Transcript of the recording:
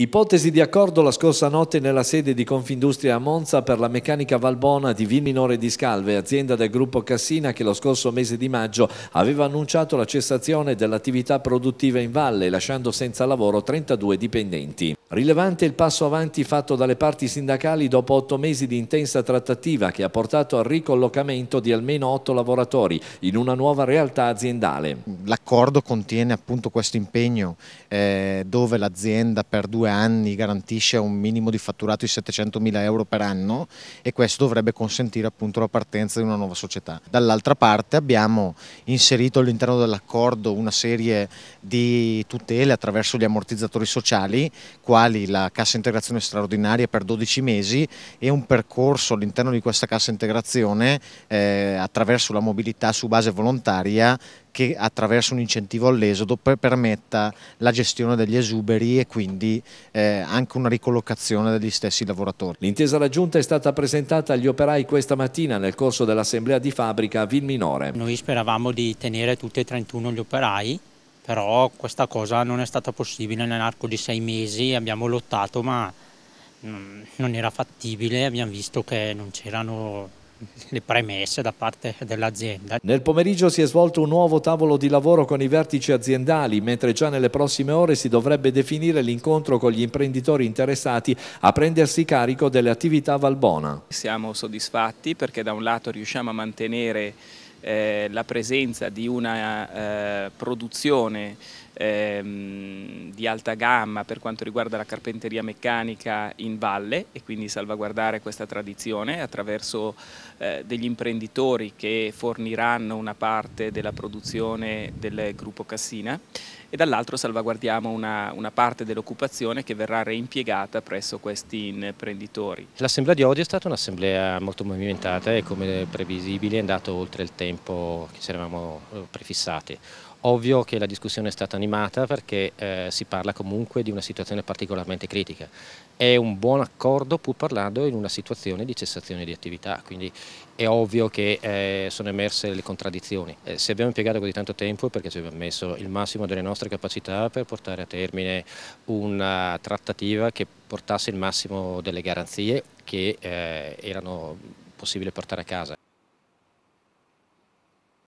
Ipotesi di accordo la scorsa notte nella sede di Confindustria a Monza per la meccanica Valbona di Minore di Scalve, azienda del gruppo Cassina che lo scorso mese di maggio aveva annunciato la cessazione dell'attività produttiva in valle, lasciando senza lavoro 32 dipendenti. Rilevante il passo avanti fatto dalle parti sindacali dopo otto mesi di intensa trattativa che ha portato al ricollocamento di almeno otto lavoratori in una nuova realtà aziendale. L'accordo contiene appunto questo impegno eh, dove l'azienda per due due anni garantisce un minimo di fatturato di 700.000 euro per anno e questo dovrebbe consentire appunto la partenza di una nuova società. Dall'altra parte abbiamo inserito all'interno dell'accordo una serie di tutele attraverso gli ammortizzatori sociali, quali la cassa integrazione straordinaria per 12 mesi e un percorso all'interno di questa cassa integrazione eh, attraverso la mobilità su base volontaria che attraverso un incentivo all'esodo permetta la gestione degli esuberi e quindi eh, anche una ricollocazione degli stessi lavoratori. L'intesa raggiunta è stata presentata agli operai questa mattina nel corso dell'assemblea di fabbrica a Vilminore. Noi speravamo di tenere tutti e 31 gli operai però questa cosa non è stata possibile nell'arco di sei mesi, abbiamo lottato ma mm, non era fattibile, abbiamo visto che non c'erano le premesse da parte dell'azienda. Nel pomeriggio si è svolto un nuovo tavolo di lavoro con i vertici aziendali, mentre già nelle prossime ore si dovrebbe definire l'incontro con gli imprenditori interessati a prendersi carico delle attività Valbona. Siamo soddisfatti perché da un lato riusciamo a mantenere eh, la presenza di una eh, produzione ehm, di alta gamma per quanto riguarda la carpenteria meccanica in valle e quindi salvaguardare questa tradizione attraverso eh, degli imprenditori che forniranno una parte della produzione del gruppo Cassina e dall'altro salvaguardiamo una, una parte dell'occupazione che verrà reimpiegata presso questi imprenditori. L'assemblea di oggi è stata un'assemblea molto movimentata e come previsibile è andata oltre il tempo che ci eravamo eh, prefissati. Ovvio che la discussione è stata animata perché eh, si parla comunque di una situazione particolarmente critica. È un buon accordo pur parlando in una situazione di cessazione di attività, quindi è ovvio che eh, sono emerse le contraddizioni. Eh, se abbiamo impiegato così tanto tempo è perché ci abbiamo messo il massimo delle nostre capacità per portare a termine una trattativa che portasse il massimo delle garanzie che eh, erano possibili portare a casa.